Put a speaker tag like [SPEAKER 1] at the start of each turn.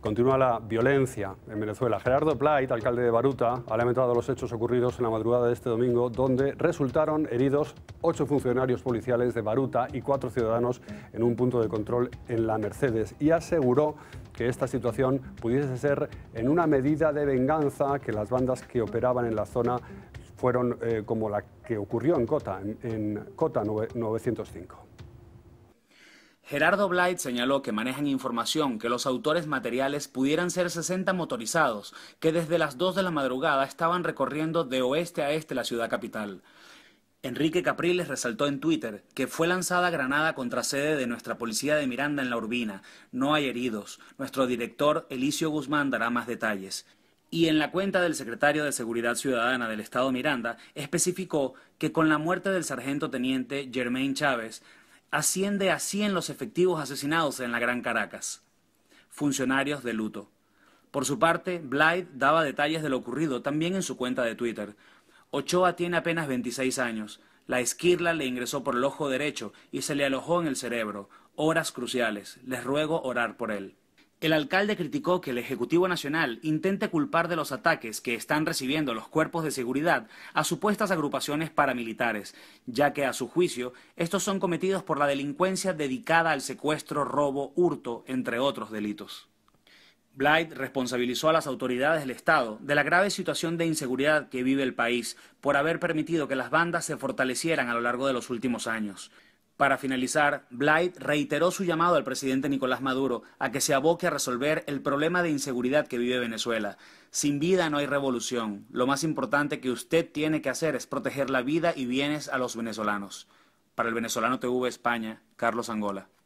[SPEAKER 1] Continúa la violencia en Venezuela. Gerardo Plait, alcalde de Baruta, ha lamentado los hechos ocurridos en la madrugada de este domingo, donde resultaron heridos ocho funcionarios policiales de Baruta y cuatro ciudadanos en un punto de control en la Mercedes, y aseguró que esta situación pudiese ser en una medida de venganza que las bandas que operaban en la zona fueron eh, como la que ocurrió en Cota, en, Cota 905.
[SPEAKER 2] Gerardo Blight señaló que manejan información que los autores materiales pudieran ser 60 motorizados que desde las 2 de la madrugada estaban recorriendo de oeste a este la ciudad capital. Enrique Capriles resaltó en Twitter que fue lanzada granada contra sede de nuestra policía de Miranda en la Urbina. No hay heridos. Nuestro director Elicio Guzmán dará más detalles. Y en la cuenta del secretario de Seguridad Ciudadana del Estado Miranda especificó que con la muerte del sargento teniente Germain Chávez, asciende a 100 los efectivos asesinados en la Gran Caracas. Funcionarios de luto. Por su parte, Blythe daba detalles de lo ocurrido también en su cuenta de Twitter. Ochoa tiene apenas 26 años. La esquirla le ingresó por el ojo derecho y se le alojó en el cerebro. Horas cruciales. Les ruego orar por él. El alcalde criticó que el Ejecutivo Nacional intente culpar de los ataques que están recibiendo los cuerpos de seguridad a supuestas agrupaciones paramilitares, ya que a su juicio estos son cometidos por la delincuencia dedicada al secuestro, robo, hurto, entre otros delitos. Blight responsabilizó a las autoridades del Estado de la grave situación de inseguridad que vive el país por haber permitido que las bandas se fortalecieran a lo largo de los últimos años. Para finalizar, Blight reiteró su llamado al presidente Nicolás Maduro a que se aboque a resolver el problema de inseguridad que vive Venezuela. Sin vida no hay revolución. Lo más importante que usted tiene que hacer es proteger la vida y bienes a los venezolanos. Para el venezolano TV España, Carlos Angola.